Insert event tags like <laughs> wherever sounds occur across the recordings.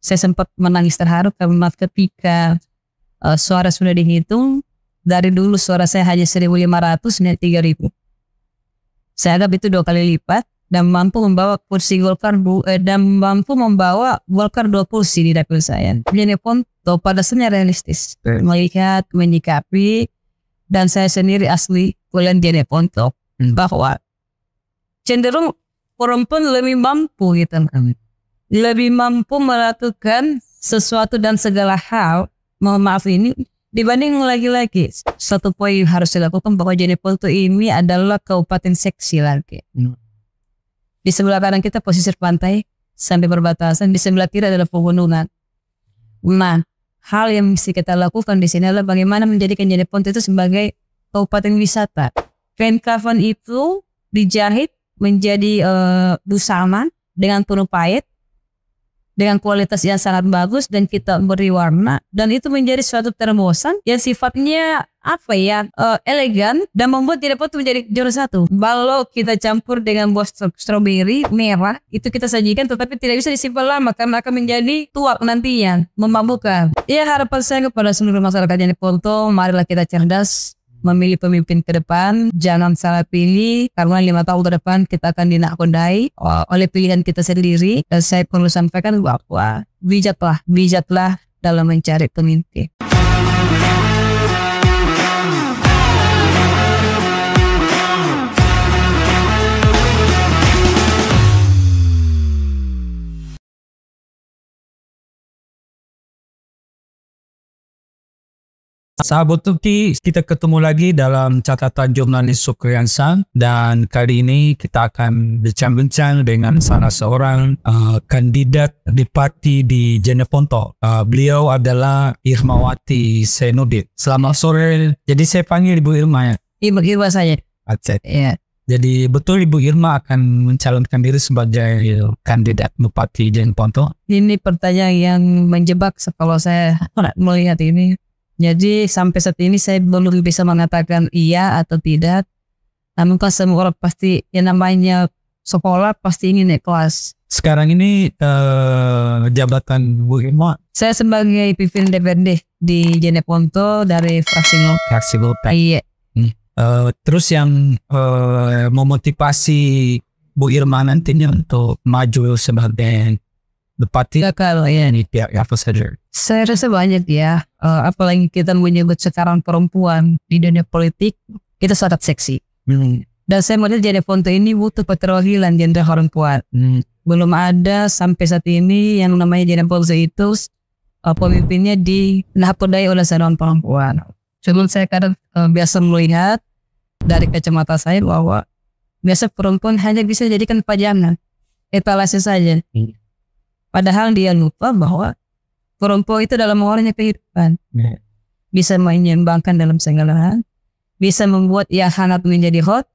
saya sempat menangis terharu karena ketika uh, suara sudah dihitung dari dulu suara saya hanya 1.500 tiga 3.000. Saya anggap itu dua kali lipat dan mampu membawa kursi Golkar eh, dan mampu membawa Golkar dua kursi di dapil saya. Ini pun toh pada dasarnya realistis melihat menyikapi dan saya sendiri asli kuliah di Pontok hmm. bahwa cenderung perempuan lebih mampu gitu lebih mampu melakukan sesuatu dan segala hal, mohon maaf ini, dibanding lagi-lagi. Satu poin harus dilakukan bahwa Jennifer itu ini adalah kabupaten seksi lagi. Hmm. Di sebelah kanan kita posisi pantai sampai perbatasan, di sebelah kiri adalah pegunungan. Nah, hal yang mesti kita lakukan di sini adalah bagaimana menjadikan Jennifer itu sebagai kabupaten wisata. Kain kafan itu dijahit menjadi uh, eh, busana dengan penuh pahit dengan kualitas yang sangat bagus dan kita beri warna dan itu menjadi suatu terobosan yang sifatnya apa ya uh, elegan dan membuat tidak perlu menjadi juara satu. Kalau kita campur dengan buah stroberi merah itu kita sajikan tetapi tidak bisa disimpan lama karena akan menjadi tua nantinya memabukkan. Ya harapan saya kepada seluruh masyarakat yang di marilah kita cerdas memilih pemimpin ke depan, jangan salah pilih karena lima tahun ke depan kita akan dinakondai oleh pilihan kita sendiri. Dan saya perlu sampaikan bahwa bijaklah, bijaklah dalam mencari pemimpin. Sahabat Tuki, kita ketemu lagi dalam catatan jurnalis Sukriansa dan kali ini kita akan bincang-bincang dengan salah seorang uh, kandidat di parti di Jeneponto. Uh, beliau adalah Irmawati Senudit. Selamat sore. Jadi saya panggil Ibu Irma ya. Ibu Irma saya. Aceh. Iya. Jadi betul Ibu Irma akan mencalonkan diri sebagai kandidat Bupati Jeneponto? Ini pertanyaan yang menjebak kalau saya melihat ini jadi sampai saat ini saya belum bisa mengatakan iya atau tidak. Namun kan semua orang pasti yang namanya sekolah pasti ingin naik kelas. Sekarang ini uh, jabatan Bu Irma? Saya sebagai pimpinan DPRD di Jeneponto dari fraksi Golkar. Fraksi ah, Iya. Hmm. Uh, terus yang uh, memotivasi Bu Irma nantinya untuk maju sebagai bupati? Kalau ya. Ini pihak apa saja? Saya rasa banyak ya, uh, apalagi kita menyebut sekarang perempuan di dunia politik, kita sangat seksi. Hmm. Dan saya melihat jadi Fonte ini butuh keterwakilan gender perempuan. Hmm. Belum ada sampai saat ini yang namanya jadi Fonte itu uh, pemimpinnya Nahapodai oleh seorang perempuan. cuma saya kadang uh, biasa melihat dari kacamata saya bahwa biasa perempuan hanya bisa jadikan pajangan, etalase saja. Hmm. Padahal dia lupa bahwa perempuan itu dalam mengolahnya kehidupan. Ya. Bisa menyeimbangkan dalam segala hal. Bisa membuat yang hangat menjadi hot,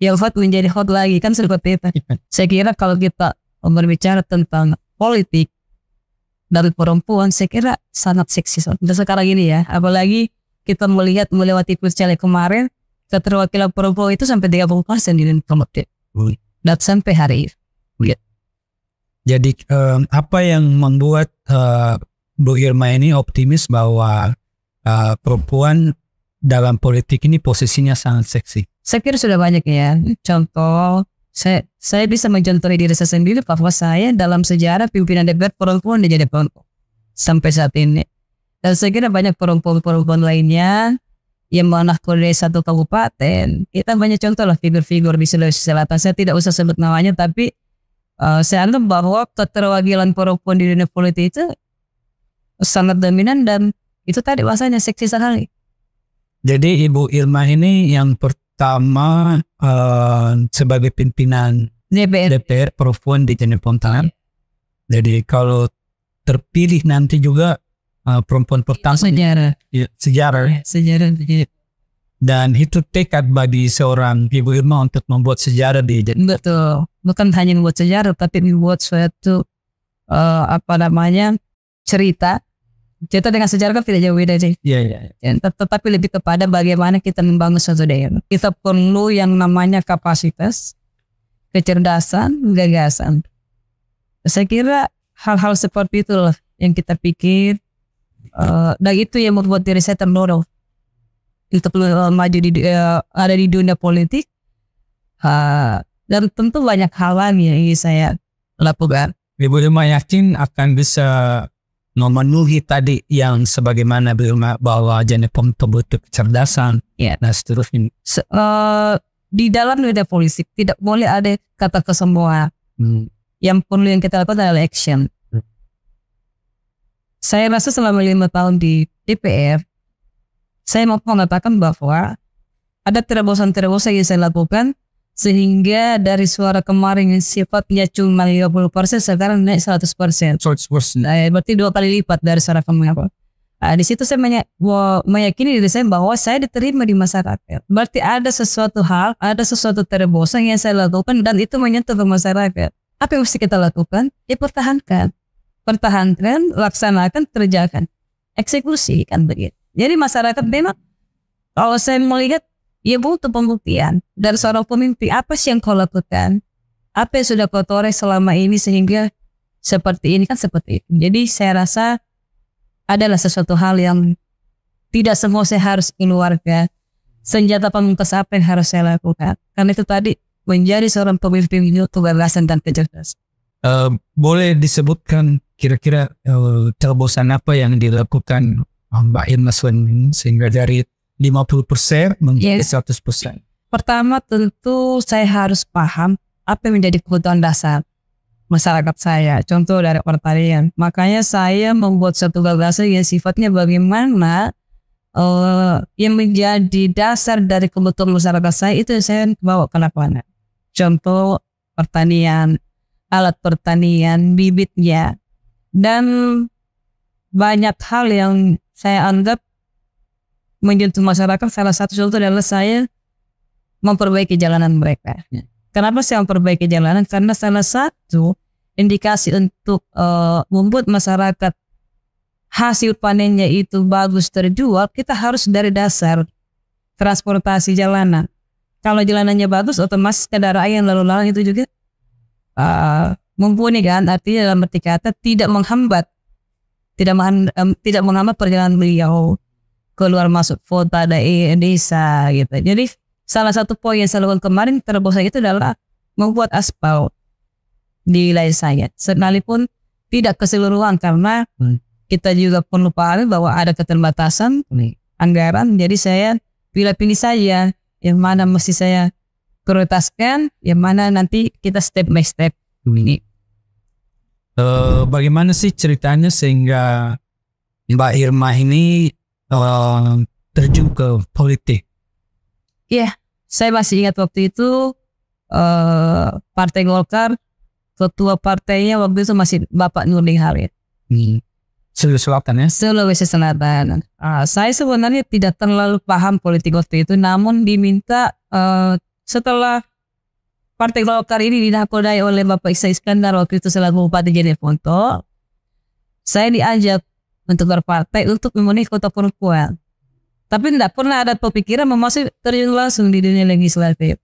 yang hot menjadi hot lagi kan seperti itu. Iya. Saya kira kalau kita berbicara tentang politik dari perempuan, saya kira sangat seksi. Dan sekarang ini ya, apalagi kita melihat melewati pilcale kemarin, keterwakilan perempuan itu sampai 30 persen di Indonesia. Dan sampai hari ini. Jadi um, apa yang membuat uh, Bu Irma ini optimis bahwa uh, perempuan dalam politik ini posisinya sangat seksi. Saya kira sudah banyak ya contoh. Saya, saya bisa mencontohi diri saya sendiri bahwa saya dalam sejarah pimpinan DPR perempuan dia jadi perempuan sampai saat ini. Dan saya kira banyak perempuan-perempuan lainnya yang kuliah satu kabupaten. Kita banyak contoh lah figur-figur di Sulawesi Selatan. Saya tidak usah sebut namanya tapi uh, saya anggap bahwa keterwakilan perempuan di dunia politik itu sangat dominan dan itu tadi bahasanya seksi sekali. Jadi Ibu Irma ini yang pertama uh, sebagai pimpinan DPR, DPR perempuan di Pontang. Yeah. Jadi kalau terpilih nanti juga uh, perempuan pertama sejarah. Iya, sejarah. Ya, sejarah. Yeah, sejarah. Dan itu tekad bagi seorang Ibu Irma untuk membuat sejarah di Jenderal. Betul. Bukan hanya membuat sejarah tapi membuat suatu uh, apa namanya cerita cerita dengan sejarah kan tidak jauh beda sih. Iya iya. iya. Tetapi lebih kepada bagaimana kita membangun suatu daerah. Kita perlu yang namanya kapasitas, kecerdasan, gagasan. Saya kira hal-hal seperti itu lah yang kita pikir uh, dan itu yang membuat diri saya terdorong. Kita perlu uh, maju di uh, ada di dunia politik uh, dan tentu banyak hal lain yang ingin saya lakukan. Ibu Irma yakin akan bisa memenuhi tadi yang sebagaimana beliau bahwa Janepom butuh kecerdasan ya. nah seterusnya Se, uh, di dalam dunia politik tidak boleh ada kata kesemua hmm. yang perlu yang kita lakukan adalah action hmm. saya rasa selama lima tahun di DPR saya mau mengatakan bahwa ada terobosan-terobosan yang saya lakukan sehingga dari suara kemarin yang sifatnya cuma 50% persen sekarang naik 100%. worse. Nah, berarti dua kali lipat dari suara kemarin. Nah, di situ saya meyakini diri saya bahwa saya diterima di masyarakat. Berarti ada sesuatu hal, ada sesuatu terobosan yang saya lakukan dan itu menyentuh ke masyarakat. Apa yang mesti kita lakukan? Ya, pertahankan, Pertahankan, laksanakan, kerjakan. Eksekusi kan begitu. Jadi masyarakat memang kalau saya melihat Ya butuh pembuktian. Dan seorang pemimpin apa sih yang kau lakukan? Apa yang sudah kau toreh selama ini sehingga seperti ini kan seperti itu. Jadi saya rasa adalah sesuatu hal yang tidak semua saya harus keluarga. Senjata pemungkas apa yang harus saya lakukan? Karena itu tadi menjadi seorang pemimpin itu kebebasan dan kecerdasan. Uh, boleh disebutkan kira-kira uh, terobosan apa yang dilakukan Mbak Irma Swen sehingga dari 50% menjadi yes. 100%? Pertama tentu saya harus paham apa yang menjadi kebutuhan dasar masyarakat saya. Contoh dari pertanian. Makanya saya membuat satu gagasan yang sifatnya bagaimana uh, yang menjadi dasar dari kebutuhan masyarakat saya itu saya bawa ke lapangan. Contoh pertanian, alat pertanian, bibitnya, dan banyak hal yang saya anggap menyentuh masyarakat salah satu contoh adalah saya memperbaiki jalanan mereka. Ya. Kenapa saya memperbaiki jalanan? Karena salah satu indikasi untuk uh, membuat masyarakat hasil panennya itu bagus terjual, kita harus dari dasar transportasi jalanan. Kalau jalanannya bagus, otomatis kendaraan yang lalu lalang itu juga uh, mumpuni kan. Artinya dalam arti kata tidak menghambat, tidak menghambat eh, perjalanan beliau keluar masuk kota dari desa gitu. Jadi salah satu poin yang saya lakukan kemarin terobosan itu adalah membuat aspal di wilayah saya. Sekalipun tidak keseluruhan karena hmm. kita juga perlu pahami bahwa ada keterbatasan anggaran. Jadi saya pilih-pilih saja yang mana mesti saya prioritaskan, yang mana nanti kita step by step hmm. ini. Uh, bagaimana sih ceritanya sehingga Mbak Irma ini um, terjun ke politik? Iya, yeah, saya masih ingat waktu itu uh, Partai Golkar ketua partainya waktu itu masih Bapak Nurdin Halid. Hmm. Sulawesi Selatan ya? Sulawesi Selatan. Uh, saya sebenarnya tidak terlalu paham politik waktu itu, namun diminta uh, setelah Partai Golkar ini dinakodai oleh Bapak Isa Iskandar waktu itu selaku Bupati Jeneponto, saya diajak untuk berpartai untuk memenuhi kota perempuan. Tapi tidak pernah ada pemikiran memasuk terjun langsung di dunia legislatif.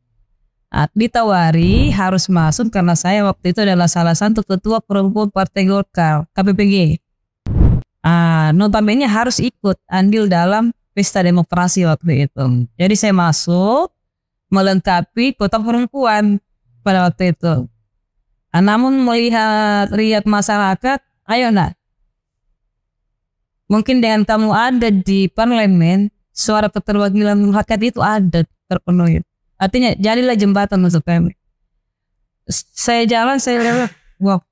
Nah, ditawari harus masuk karena saya waktu itu adalah salah satu ketua perempuan Partai Golkar KPPG. Ah, notabene harus ikut andil dalam pesta demokrasi waktu itu. Jadi saya masuk melengkapi kota perempuan pada waktu itu. Nah, namun melihat riak masyarakat, ayo nak Mungkin dengan kamu ada di parlemen, suara keterwakilan rakyat itu ada terpenuhi. Artinya jadilah jembatan untuk kami. Saya jalan, saya lewat, wow,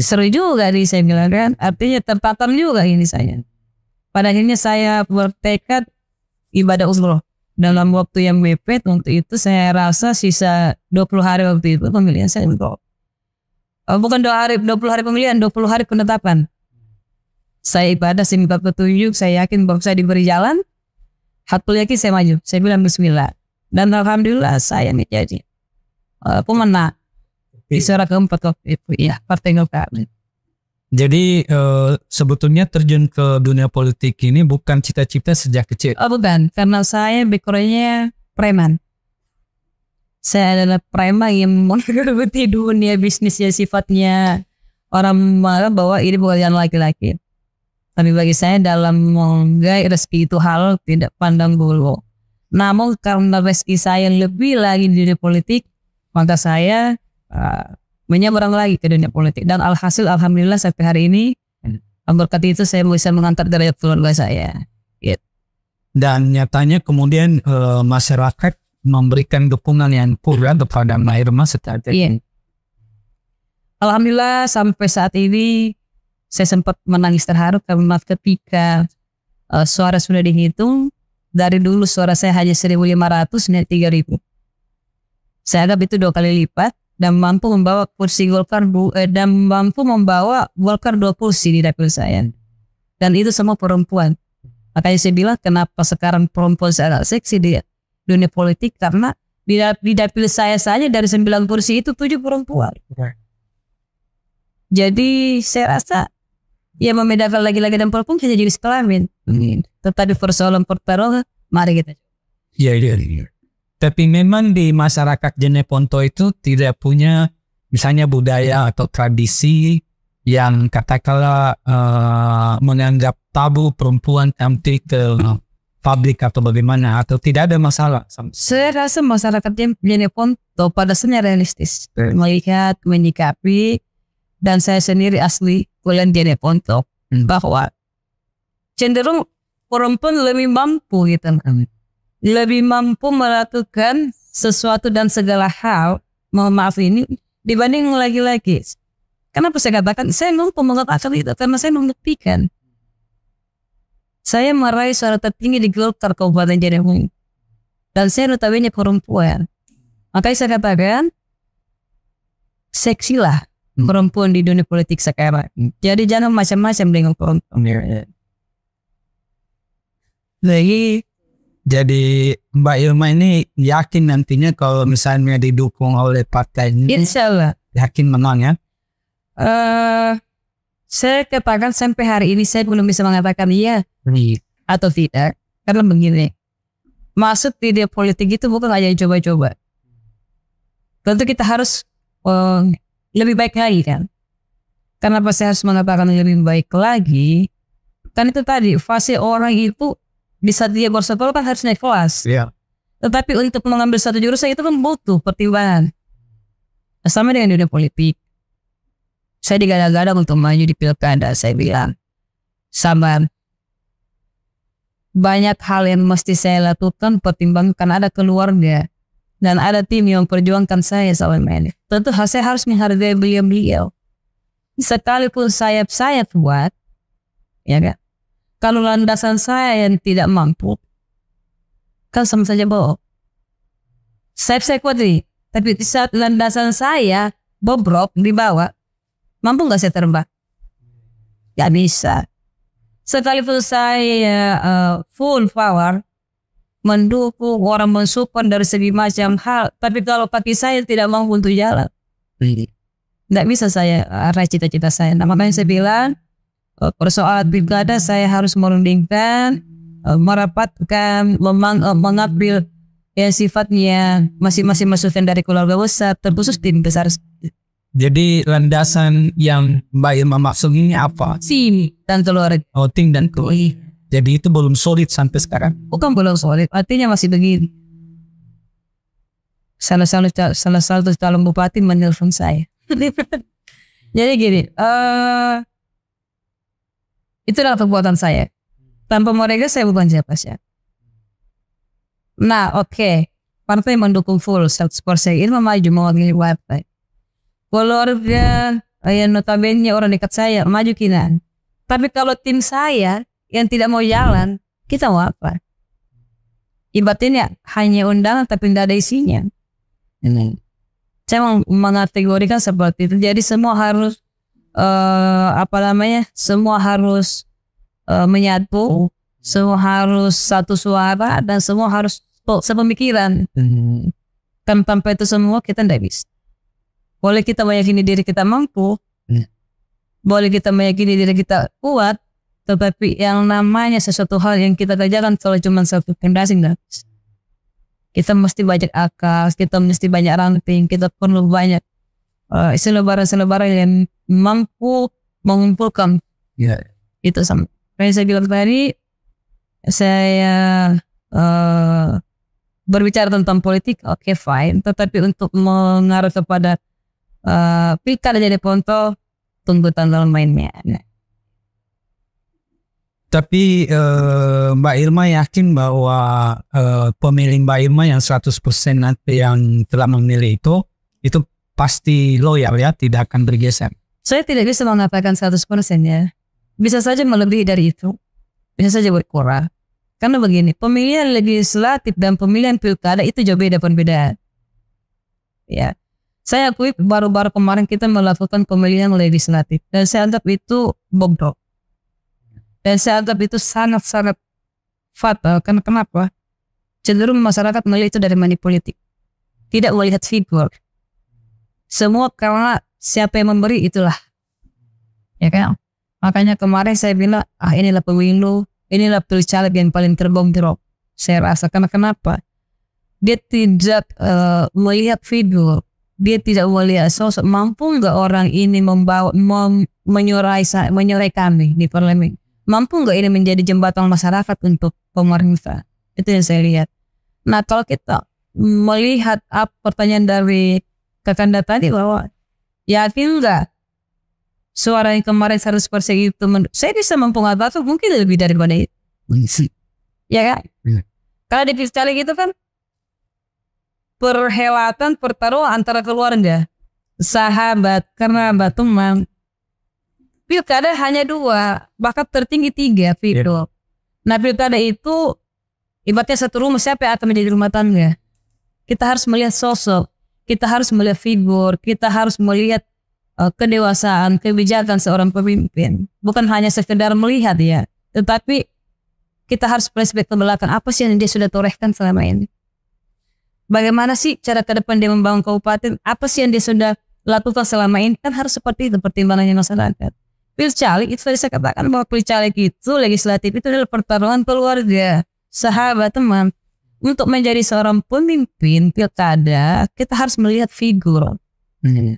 seru juga nih saya bilang kan. Artinya tempatan juga ini saya. Pada akhirnya saya bertekad ibadah umroh dalam waktu yang mepet untuk itu saya rasa sisa 20 hari waktu itu pemilihan saya Oh, bukan 20 hari, 20 hari pemilihan, 20 hari penetapan saya ibadah, saya minta petunjuk, saya yakin bahwa saya diberi jalan, hatul yakin saya maju. Saya bilang bismillah. Dan alhamdulillah saya menjadi uh, eh, pemenang di suara keempat waktu itu, ya partai Golkar. Jadi uh, sebetulnya terjun ke dunia politik ini bukan cita-cita sejak kecil. Oh bukan, karena saya backgroundnya preman. Saya adalah preman yang mengerti dunia bisnisnya sifatnya orang malah eh, bahwa ini bukan yang laki-laki. Tapi bagi saya dalam menggai rezeki itu hal tidak pandang bulu. Namun karena rezeki saya lebih lagi di dunia politik, maka saya uh, menyeberang lagi ke dunia politik. Dan alhasil alhamdulillah sampai hari ini berkat itu saya bisa mengantar derajat keluarga saya. Gitu. Dan nyatanya kemudian uh, masyarakat memberikan dukungan yang pura kepada Mbak Irma secara iya. Alhamdulillah sampai saat ini saya sempat menangis terharu karena ketika uh, suara sudah dihitung dari dulu suara saya hanya 1.500 tiga ribu Saya anggap itu dua kali lipat dan mampu membawa kursi Golkar eh, dan mampu membawa Golkar dua kursi di dapil saya. Dan itu semua perempuan. Makanya saya bilang kenapa sekarang perempuan sangat seksi di dunia politik karena di, di dapil saya saja dari sembilan kursi itu tujuh perempuan. Jadi saya rasa yang membedakan lagi-lagi dan perempuan pun bisa jadi sekelamin. min, Tetapi persoalan perperola, mari kita. Iya, iya, iya. Tapi memang di masyarakat Jeneponto itu tidak punya misalnya budaya atau tradisi yang katakanlah uh, menganggap tabu perempuan tampil ke publik atau bagaimana atau tidak ada masalah. Saya rasa masyarakat Jeneponto pada sebenarnya realistis melihat menyikapi dan saya sendiri asli kalian jadi untuk bahwa cenderung perempuan lebih mampu gitu lebih mampu melakukan sesuatu dan segala hal mohon maaf ini dibanding lagi laki kenapa saya katakan saya mampu mengatakan itu karena saya membuktikan saya meraih suara tertinggi di Golkar Kabupaten Jenep dan saya notabene perempuan makanya saya katakan seksilah hmm. perempuan di dunia politik sekarang. Jadi jangan macam-macam dengan perempuan. Yeah, yeah. Jadi jadi Mbak Irma ini yakin nantinya kalau misalnya didukung oleh partai ini, Insya Allah. yakin menang ya? Uh, saya katakan sampai hari ini saya belum bisa mengatakan iya hmm. atau tidak karena begini maksud ide politik itu bukan hanya coba-coba. Tentu kita harus uh, lebih baik lagi kan. Kenapa saya harus mengatakan lebih baik lagi? Kan itu tadi fase orang itu bisa dia bersatu kan harus naik kelas. yeah. Tetapi untuk mengambil satu jurusan itu kan butuh pertimbangan. Sama dengan dunia politik. Saya digadang-gadang untuk maju di pilkada, saya bilang. Sabar. Banyak hal yang mesti saya lakukan pertimbangkan ada keluarga dan ada tim yang perjuangkan saya selama ini. Tentu saya harus menghargai beliau-beliau. Sekalipun sayap sayap buat, ya kan? Kalau landasan saya yang tidak mampu, kan sama saja bohong. Sayap saya kuat nih, tapi di saat landasan saya bobrok di bawah, mampu nggak saya terbang? Gak bisa. Sekalipun saya uh, full power, mendukung, orang mensupport dari segi macam hal. Tapi kalau pagi saya tidak mampu untuk jalan, iya. tidak bisa saya arah cita-cita saya. Nah, makanya saya bilang eh, persoalan pilkada saya harus merundingkan, eh, merapatkan, memang, eh, mengambil ya sifatnya masing-masing masukan dari keluarga besar, terkhusus tim besar. Jadi landasan yang Mbak Irma maksud ini apa? Tim dan keluarga. Oh, tim dan keluarga. Iya. Jadi itu belum solid sampai sekarang. Bukan belum solid, artinya masih begini. Salah satu salah satu calon bupati menelpon saya. <laughs> Jadi gini, uh, eh, adalah perbuatan saya. Tanpa mereka saya bukan siapa siapa. Nah, oke. Okay. Partai mendukung full saya ini maju mau mewakili partai. Keluarga, yang eh, notabene orang dekat saya maju kinan. Tapi kalau tim saya yang tidak mau jalan, kita mau apa? ya hanya undangan tapi tidak ada isinya. Ini. Saya mengategorikan seperti itu. Jadi semua harus uh, apa namanya? Semua harus uh, menyatu, oh. semua harus satu suara dan semua harus sepemikiran. Hmm. Kan tanpa itu semua kita tidak bisa. Boleh kita meyakini diri kita mampu, hmm. boleh kita meyakini diri kita kuat, tetapi yang namanya sesuatu hal yang kita kerjakan kalau cuma satu fondasi nggak Kita mesti banyak akal, kita mesti banyak ranting, kita perlu banyak uh, selebaran-selebaran yang mampu mengumpulkan. Yeah. Itu sama. Kayak saya bilang tadi, saya uh, berbicara tentang politik, oke okay, fine. Tetapi untuk mengarah kepada uh, pilkada jadi ponto tunggu tanggal mainnya. Nah. Tapi uh, Mbak Irma yakin bahwa uh, eh, pemilih Mbak Irma yang 100% nanti yang telah memilih itu itu pasti loyal ya, tidak akan bergeser. Saya tidak bisa mengatakan 100% ya. Bisa saja melebihi dari itu. Bisa saja berkurang. Karena begini, pemilihan legislatif dan pemilihan pilkada itu jauh beda perbedaan. Ya. Saya akui baru-baru kemarin kita melakukan pemilihan legislatif dan saya anggap itu bobrok dan saya anggap itu sangat-sangat fatal. Karena kenapa? Cenderung masyarakat melihat itu dari money politik. Tidak melihat figur. Semua karena siapa yang memberi itulah. Ya kan? Makanya kemarin saya bilang, ah inilah pemilu, inilah pilih caleg yang paling terbong terbombrok. Saya rasa karena kenapa? Dia tidak uh, melihat figur, dia tidak melihat sosok. Mampu nggak orang ini membawa mem, menyurai menyurai kami di parlemen? mampu nggak ini menjadi jembatan masyarakat untuk pemerintah itu yang saya lihat nah kalau kita melihat apa ah, pertanyaan dari kakanda tadi bahwa yakin nggak suara yang kemarin 100% itu saya bisa mempengaruhi mungkin lebih mana itu ya kan ya. kalau di fisik gitu kan perhelatan pertaruhan antara keluarga sahabat karena batu teman pilkada hanya dua, bahkan tertinggi tiga, Vito. Yeah. Nah pilkada itu ibaratnya satu rumah siapa yang akan menjadi rumah tangga? Kita harus melihat sosok, kita harus melihat figur, kita harus melihat uh, kedewasaan, kebijakan seorang pemimpin. Bukan hanya sekedar melihat ya, tetapi kita harus flashback ke belakang apa sih yang dia sudah torehkan selama ini. Bagaimana sih cara ke depan dia membangun kabupaten? Apa sih yang dia sudah lakukan selama ini? Kan harus seperti itu pertimbangannya masyarakat. Pilcalik itu tadi saya katakan bahwa pilcalik itu legislatif itu adalah pertarungan keluarga, sahabat, teman. Untuk menjadi seorang pemimpin pilkada, kita harus melihat figur. Iya.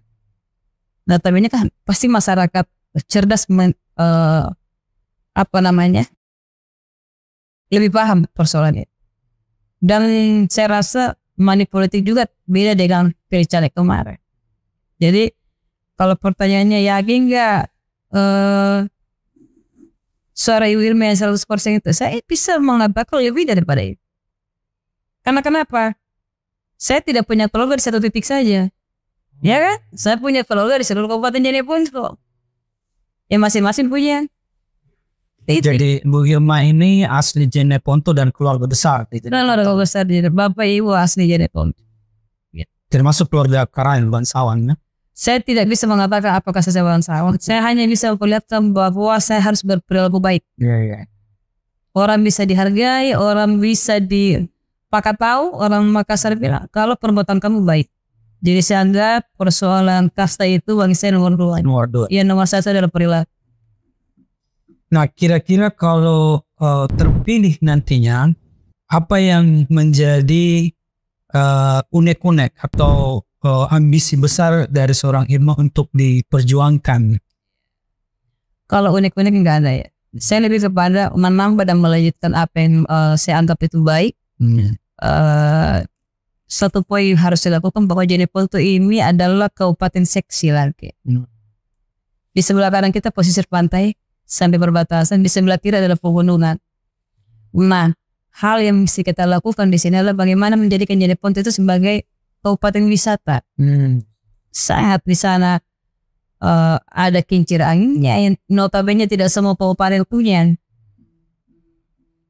Nah tapi ini kan pasti masyarakat cerdas men, uh, apa namanya lebih paham persoalannya. Dan saya rasa money politik juga beda dengan pilcalik kemarin. Jadi kalau pertanyaannya yakin nggak uh, suara ibu Irma yang 100% itu saya bisa mengabarkan lebih daripada itu karena kenapa saya tidak punya keluarga di satu titik saja ya kan saya punya keluarga di seluruh kabupaten pun ya masing-masing punya titik. jadi Bu Yuma ini asli Jeneponto dan keluarga besar itu keluarga besar di Bapak Ibu asli Jeneponto termasuk keluarga Karayan Bangsawan ya? Saya tidak bisa mengatakan apakah saya salah. Saya hanya bisa melihatkan bahwa saya harus berperilaku baik. Yeah, yeah. Orang bisa dihargai, orang bisa di tahu orang Makassar bilang kalau perbuatan kamu baik. Jadi saya anggap persoalan kasta itu bagi saya nomor dua. Nomor dua. Ya nomor satu adalah perilaku. Nah kira-kira kalau uh, terpilih nantinya apa yang menjadi unik-unik uh, atau uh, ambisi besar dari seorang Irma untuk diperjuangkan? Kalau unik-unik enggak ada ya. Saya lebih kepada menambah dan melanjutkan apa yang uh, saya anggap itu baik. Hmm. Uh, satu poin harus dilakukan bahwa Jeneponto ini adalah kabupaten seksi lagi. Hmm. Di sebelah kanan kita posisi pantai sampai perbatasan, di sebelah kiri adalah pegunungan. Nah, hal yang mesti kita lakukan di sini adalah bagaimana menjadikan Ponte itu sebagai kabupaten wisata. Hmm. Sehat di sana uh, ada kincir anginnya yang notabene tidak semua kabupaten punya.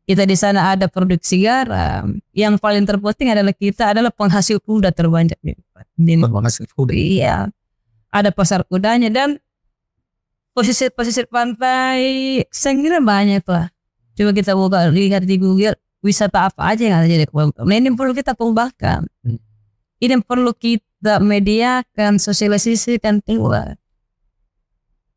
Kita di sana ada produksi garam. Yang paling terpenting adalah kita adalah penghasil kuda terbanyak di Penghasil kuda. Iya. Ada pasar kudanya dan posisi-posisi pantai saya kira banyak lah. Coba kita buka lihat di Google wisata apa aja yang ada di Kulkom. Nah, ini perlu kita kembangkan. Hmm. Ini perlu kita mediakan, sosialisasikan keluar.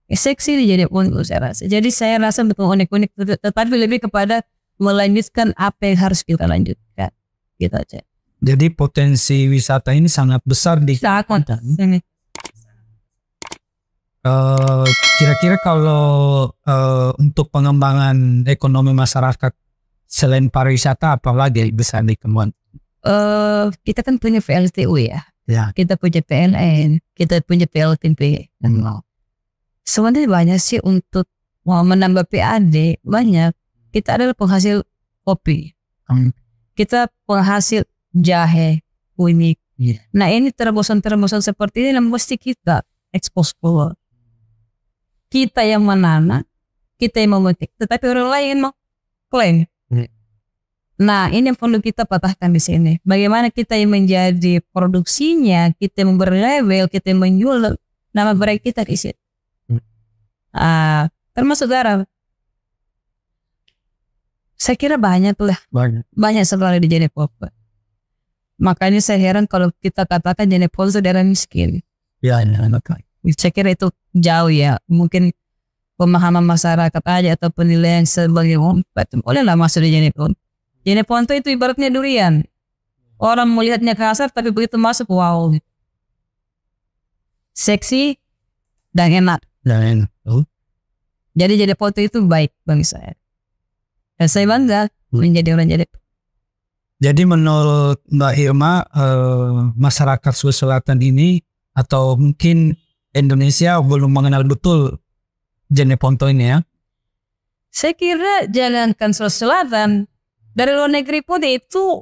Seksi jadi unik saya rasa. Jadi saya rasa betul unik-unik, tetapi lebih kepada melanjutkan apa yang harus kita lanjutkan. Gitu aja. Jadi potensi wisata ini sangat besar di sangat ini. Ya? Uh, eh, kira-kira kalau uh, untuk pengembangan ekonomi masyarakat Selain pariwisata, apalagi bisa dikembangkan? Uh, eh, kita kan punya PLTU ya. ya. Kita punya PLN, kita punya PLTP. Hmm. Sebenarnya banyak sih untuk mau menambah PAD banyak. Kita adalah penghasil kopi. Hmm. Kita penghasil jahe, unik. Yeah. Nah ini terobosan-terobosan seperti ini yang mesti kita expose keluar. Kita yang menanam, kita yang memetik. Tetapi orang lain mau klaim Nah, ini yang perlu kita patahkan di sini. Bagaimana kita yang menjadi produksinya, kita yang berlabel, kita yang menjual nama brand kita di sini Uh, termasuk garam. Saya kira banyak tuh lah. Banyak. Banyak sekali di Jenepop. Makanya saya heran kalau kita katakan Jenepop itu daerah miskin. Ya, ya, ya. Saya kira itu jauh ya. Mungkin pemahaman masyarakat aja atau penilaian sebagai umat. Bolehlah masuk di Jenepop jadi Ponto itu ibaratnya durian. Orang melihatnya kasar tapi begitu masuk wow. Seksi dan enak. Dan enak. Oh. Jadi jadi foto itu baik bagi saya. Dan saya bangga hmm. menjadi orang jadi. Jadi menurut Mbak Irma eh, masyarakat Sulawesi Selatan ini atau mungkin Indonesia belum mengenal betul jenis ponto ini ya? Saya kira jalankan Sulawesi Selatan dari luar negeri pun itu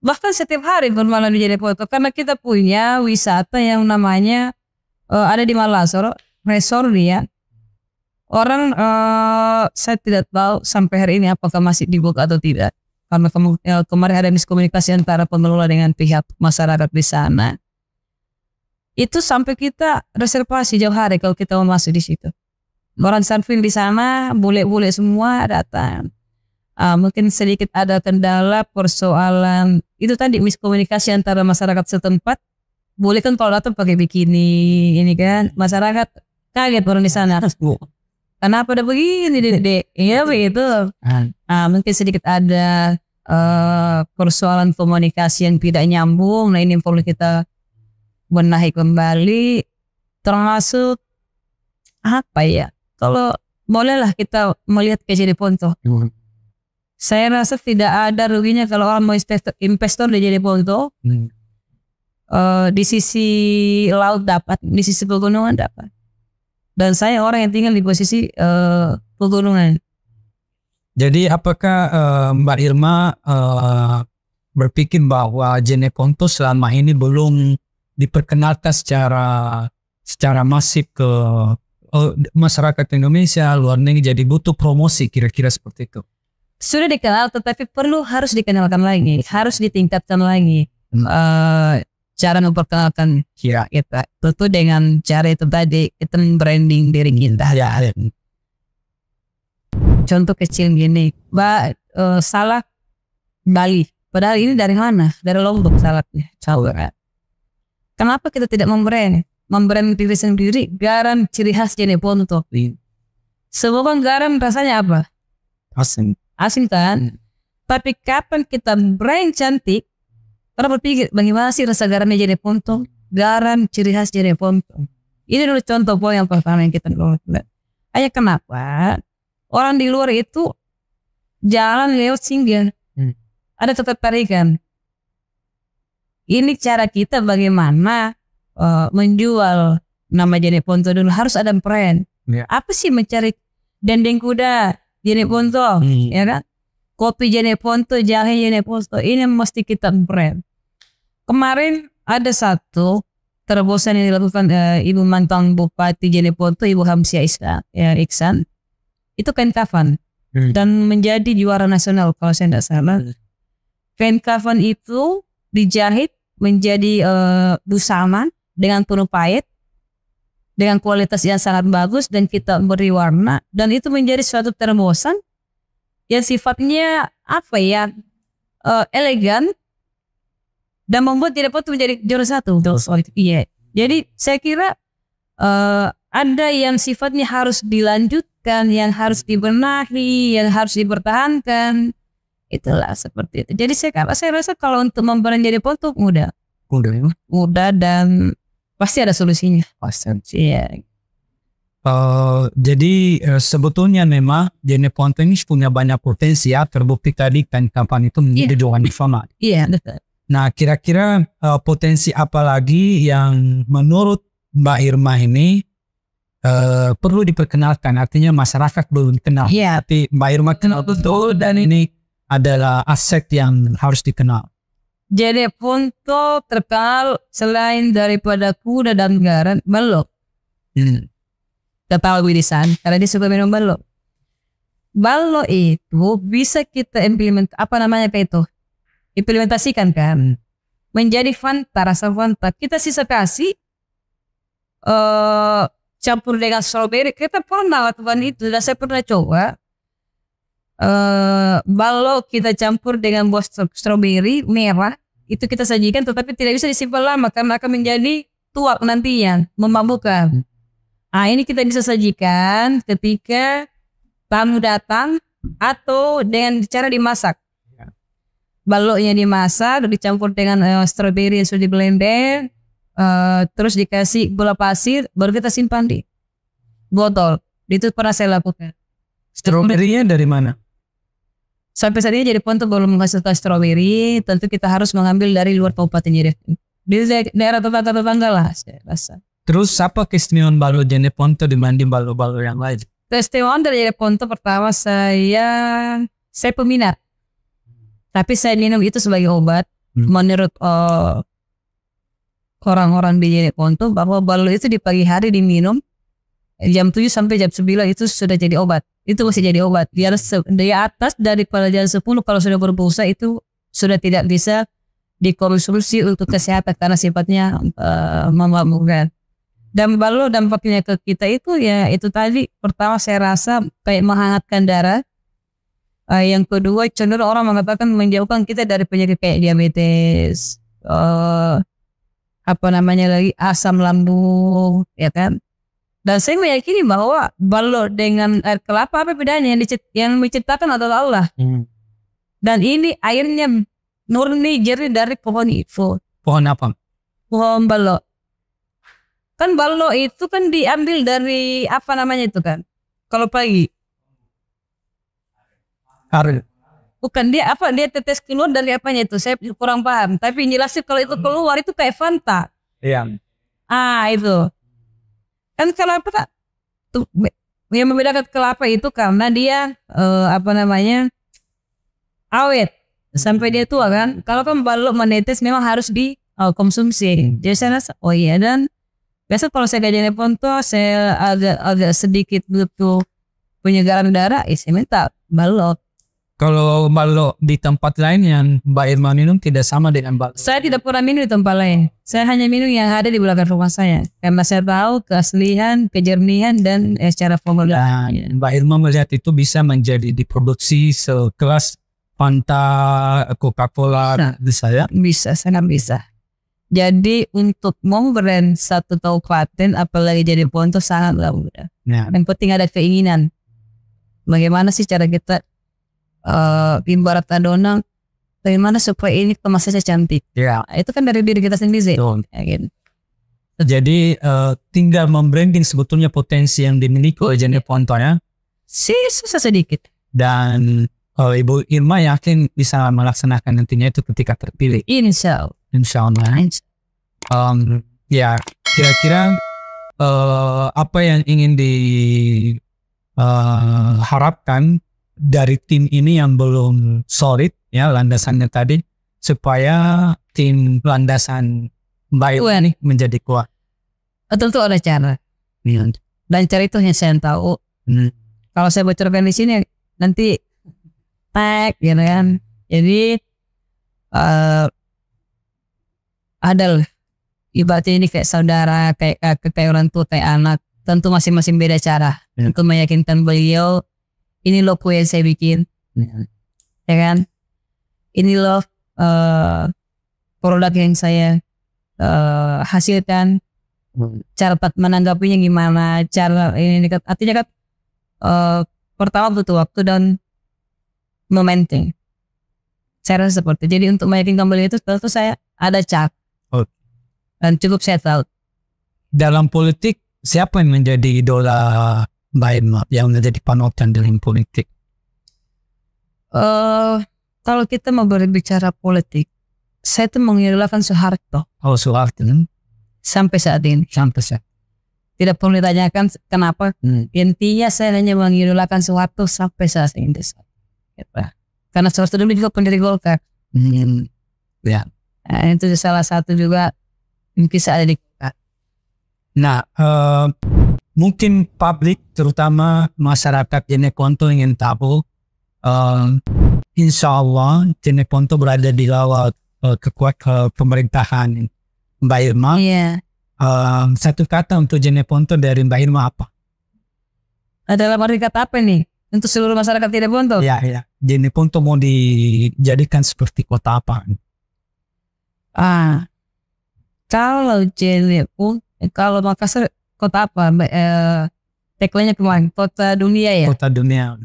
bahkan setiap hari bermalam di foto karena kita punya wisata yang namanya uh, ada di Malasoro resort dia ya. orang uh, saya tidak tahu sampai hari ini apakah masih dibuka atau tidak karena kem ya, eh, kemarin ada miskomunikasi antara pengelola dengan pihak masyarakat di sana itu sampai kita reservasi jauh hari kalau kita mau masuk di situ orang surfing di sana bule-bule semua datang uh, mungkin sedikit ada kendala persoalan itu tadi miskomunikasi antara masyarakat setempat boleh kan kalau datang pakai bikini ini kan masyarakat kaget orang di sana kenapa ada begini dek ya begitu nah, mungkin sedikit ada uh, persoalan komunikasi yang tidak nyambung nah ini perlu kita benahi kembali termasuk apa ya kalau bolehlah kita melihat ke Ponto saya rasa tidak ada ruginya kalau orang mau investor, investor di jadi Hmm. Uh, di sisi laut dapat, di sisi pegunungan dapat. Dan saya orang yang tinggal di posisi uh, pegunungan. Jadi apakah uh, Mbak Irma uh, berpikir bahwa Jeneponto selama ini belum diperkenalkan secara secara masif ke uh, masyarakat Indonesia luar negeri jadi butuh promosi kira-kira seperti itu? sudah dikenal tetapi perlu harus dikenalkan lagi, harus ditingkatkan lagi. Uh, cara memperkenalkan kira kita tentu dengan cara itu tadi kita branding diri kita ya, ya. contoh kecil gini mbak uh, salah Bali padahal ini dari mana dari Lombok salahnya cawara kenapa kita tidak membrand membrand diri sendiri garam ciri khas Jeneponto semua garam rasanya apa asin Asin kan? Hmm. Tapi kapan kita brain cantik, orang berpikir bagaimana sih rasa garamnya jadi pontong? Garam ciri khas jadi pontong. Ini dulu contoh poin yang pertama yang kita dulu. Hanya kenapa orang di luar itu jalan lewat singgah. Hmm. Ada ketertarikan. Ini cara kita bagaimana uh, menjual nama jadi ponto dulu harus ada brand. Yeah. Apa sih mencari dendeng kuda, jenis ponto, hmm. ya kan? Kopi jenis ponto, jahe jenis ponto. Ini mesti kita brand. Kemarin ada satu terobosan yang dilakukan uh, ibu mantan bupati jenis ponto, ibu Hamsia Isla, ya, Iksan. Itu kain kafan hmm. dan menjadi juara nasional kalau saya tidak salah. Hmm. Kain kafan itu dijahit menjadi uh, busaman dengan penuh pahit dengan kualitas yang sangat bagus dan kita beri warna dan itu menjadi suatu termosan yang sifatnya apa ya uh, elegan dan membuat tidak perlu menjadi juara satu. Iya. Jadi saya kira uh, ada yang sifatnya harus dilanjutkan, yang harus dibenahi, yang harus dipertahankan. Itulah seperti itu. Jadi saya saya rasa kalau untuk memperoleh pot mudah. Mudah. Ya. Mudah dan Pasti ada solusinya. Pasti. Iya. Uh, jadi uh, sebetulnya memang Jenny Ponte ini punya banyak potensi ya terbukti tadi kan kapan itu menjadi yeah. doan Iya yeah, iya, Nah kira-kira uh, potensi apa lagi yang menurut Mbak Irma ini uh, perlu diperkenalkan artinya masyarakat belum kenal. Yeah. Tapi Mbak Irma kenal betul dan ini adalah aset yang harus dikenal jadi Punto terkenal selain daripada kuda dan garan balok. Hmm. Ketahui di sana karena dia suka minum balok. Balok itu bisa kita implement apa namanya kayak itu implementasikan kan hmm. menjadi fanta rasa fanta kita sisa kasih uh, campur dengan strawberry kita pernah lakukan hmm. itu sudah saya pernah coba uh, eh, balok kita campur dengan buah stroberi merah itu kita sajikan tetapi tidak bisa disimpan lama karena akan menjadi tua nantinya, memabukkan. Nah, ini kita bisa sajikan ketika tamu datang atau dengan cara dimasak. Ya. Baloknya dimasak, dicampur dengan uh, eh, strawberry yang sudah di blender, uh, eh, terus dikasih gula pasir, baru kita simpan di botol. Itu pernah saya lakukan. Strawberry-nya dari mana? Sampai saat ini pun tuh belum menghasilkan stroberi, tentu kita harus mengambil dari luar kabupaten JDPON. Di daerah tetangga-tetangga lah saya rasa. Terus apa keistimewaan Balu JDPON tuh dibanding Balu-Balu yang lain? Keistimewaan dari JDPON tuh pertama saya, saya peminat. Tapi saya minum itu sebagai obat. Hmm. Menurut uh, orang-orang di jeneponto bahwa balu itu di pagi hari diminum Eh, jam 7 sampai jam 9 itu sudah jadi obat. Itu masih jadi obat. Di atas, di atas dari jam 10 kalau sudah berpuasa itu sudah tidak bisa dikonsumsi untuk kesehatan karena sifatnya uh, eh, memabukkan. Dan baru dampaknya ke kita itu ya itu tadi pertama saya rasa kayak menghangatkan darah. Uh, yang kedua cenderung orang mengatakan menjauhkan kita dari penyakit kayak diabetes, uh, apa namanya lagi asam lambung, ya kan? Dan saya meyakini bahwa balok dengan air kelapa apa bedanya yang, dicipt, yang menciptakan adalah Allah. Hmm. Dan ini airnya nurni jernih dari pohon itu. Pohon apa? Pohon balok. Kan balok itu kan diambil dari apa namanya itu kan? Kalau pagi. Hari. Bukan dia apa dia tetes keluar dari apanya itu saya kurang paham. Tapi jelasin kalau itu hmm. keluar itu kayak Fanta. Iya. Ah itu kan kelapa tuh yang membedakan kelapa itu karena dia uh, apa namanya awet sampai dia tua kan kalau kan balok menetes memang harus di uh, jadi saya rasa oh iya dan biasa kalau saya telepon tuh saya agak agak sedikit butuh penyegaran darah isi ya mental minta balok kalau balok di tempat lain yang Mbak Irma minum tidak sama dengan balok. Saya tidak pernah minum di tempat lain. Saya hanya minum yang ada di belakang rumah saya. Karena saya tahu keaslian, kejernihan, dan eh, secara formula. Nah, Mbak Irma melihat itu bisa menjadi diproduksi sekelas Fanta, Coca-Cola, nah, bisa ya? Bisa, sangat bisa. Jadi untuk mau brand satu kabupaten apalagi jadi ponto sangatlah mudah. Nah. Yang penting ada keinginan. Bagaimana sih cara kita uh, eh, ibaratnya donang bagaimana supaya ini kemasnya cantik. Ya. Nah, itu kan dari diri kita sendiri. sih. Ya, gitu. Jadi uh, tinggal membranding sebetulnya potensi yang dimiliki oleh jenis ya. pontonya Sih susah sedikit. Dan uh, Ibu Irma yakin bisa melaksanakan nantinya itu ketika terpilih. Insya Allah. Insya Allah. Um, ya kira-kira uh, apa yang ingin diharapkan uh, dari tim ini yang belum solid ya landasannya tadi supaya tim landasan baik kuat. nih menjadi kuat. Tentu ada cara. Ya. Dan cara itu yang saya tahu. Hmm. Kalau saya bocorkan di sini nanti tag gitu kan. Jadi uh, ada lah Ibaratnya ini kayak saudara, kayak eh, kayak orang tua, kayak anak. Tentu masing-masing beda cara hmm. untuk meyakinkan beliau ini loh kue yang saya bikin ya kan ini loh eh, uh, produk yang saya uh, hasilkan cara menanggapinya gimana cara ini dekat artinya kan uh, pertama butuh waktu dan momenting saya rasa seperti jadi untuk making kembali itu tentu saya ada cak oh. dan cukup settled dalam politik siapa yang menjadi idola map yang menjadi panutan dalam politik? Uh, kalau kita mau berbicara politik, saya tuh mengidolakan Soeharto. Oh Soeharto. Hmm? Sampai saat ini. Sampai saat. Tidak perlu ditanyakan kenapa. Hmm. Intinya saya hanya mengidolakan Soeharto sampai saat ini. Gitu. Karena Soeharto dulu juga pendiri Golkar. Hmm. Ya. Nah, itu salah satu juga mungkin saya ada di Nah, uh, mungkin publik terutama masyarakat Jeneponto ingin tahu uh, insya Allah Jeneponto berada di bawah uh, eh, kekuatan uh, eh, pemerintahan Mbak Irma yeah. Iya. uh, satu kata untuk Jeneponto dari Mbak Irma apa? Adalah arti kata apa nih? Untuk seluruh masyarakat tidak Ya, yeah, iya Yeah. Jeneponto mau dijadikan seperti kota apa? Ah, kalau Jeneponto, eh, kalau Makassar kota apa? Eh, tagline-nya kemarin kota dunia ya. Kota dunia.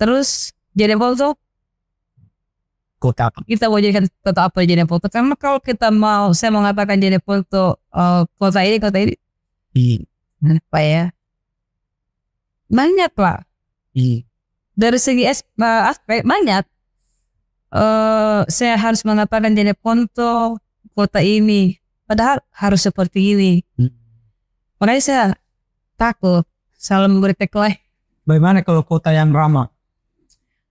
Terus Jenepol tuh kota apa? Kita mau jadikan kota apa Jenepol Karena kalau kita mau, saya mengatakan Jenepol tuh eh, uh, kota ini kota ini. I. Nah, apa ya? Banyak lah. I. Dari segi eh, aspek banyak. Uh, saya harus mengatakan jadi tuh kota ini. Padahal harus seperti ini. Hmm Makanya saya takut selalu memberi tagline. Bagaimana kalau kota yang ramah?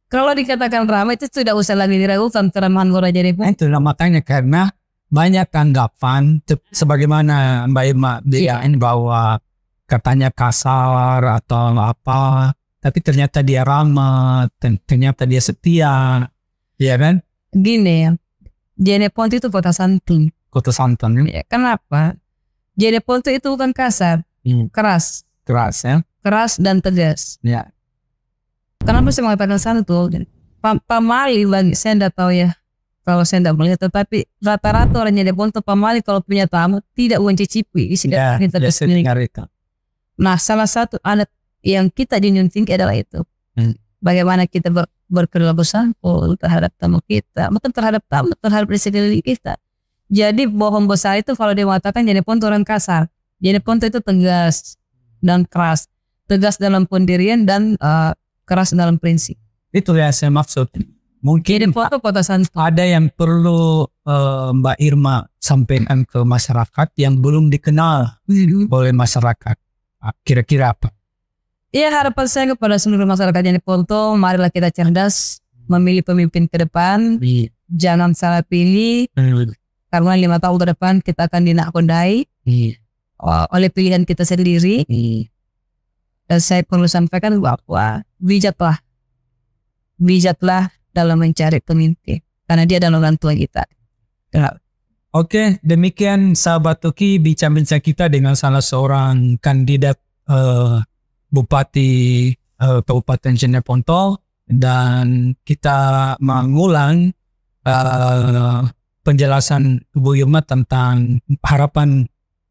Kalau dikatakan ramah itu sudah usah lagi diragukan keramahan kota itu Itulah makanya karena banyak tanggapan, iya. sebagaimana Mbak Irma bilang iya. bahwa katanya kasar atau apa tapi ternyata dia ramah ternyata dia setia ya kan gini ya Jene itu kota santun kota santun ya kenapa jadi itu itu bukan kasar, hmm. keras. Keras ya. Keras dan tegas. Ya. Kenapa saya mengatakan sana tuh? Pamali bagi saya tidak tahu ya kalau saya tidak melihat tetapi rata-rata orang Jadepon itu pamali kalau punya tamu tidak mencicipi isi ya, ya, sendiri. Nah salah satu anak yang kita junjung tinggi adalah itu. Hmm. Bagaimana kita ber, berkeluarga terhadap tamu kita, bukan terhadap tamu, terhadap diri kita. Jadi bohong besar itu kalau diwatakan jadi pun turun kasar. Jadi pun itu tegas dan keras. Tegas dalam pendirian dan uh, keras dalam prinsip. Itu ya saya maksud. Mungkin jadi foto kota ada yang perlu uh, Mbak Irma sampaikan ke masyarakat yang belum dikenal mhm. oleh masyarakat. Ah, kira-kira apa? Iya harapan saya kepada seluruh masyarakat yang Ponto, marilah kita cerdas memilih pemimpin ke depan. Jangan salah pilih. Karena lima tahun ke depan kita akan dinakondai iya. hmm. oleh pilihan kita sendiri. Hmm. Dan saya perlu sampaikan bahwa bijaklah, bijaklah dalam mencari pemimpin. Karena dia adalah orang tua kita. Ya. Oke, demikian sahabat Tuki bincang-bincang kita dengan salah seorang kandidat uh, Bupati uh, Kabupaten Jenderal Pontol dan kita mengulang uh, penjelasan Bu Yuma tentang harapan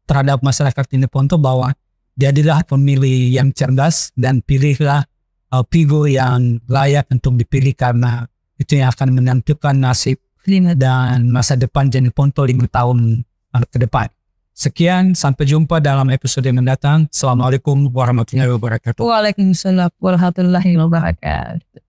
terhadap masyarakat di Ponto bahwa jadilah pemilih yang cerdas dan pilihlah uh, figur yang layak untuk dipilih karena itu yang akan menentukan nasib dan masa depan Jenny Ponto lima tahun uh, ke depan. Sekian, sampai jumpa dalam episode yang mendatang. Assalamualaikum warahmatullahi wabarakatuh. Waalaikumsalam warahmatullahi wabarakatuh.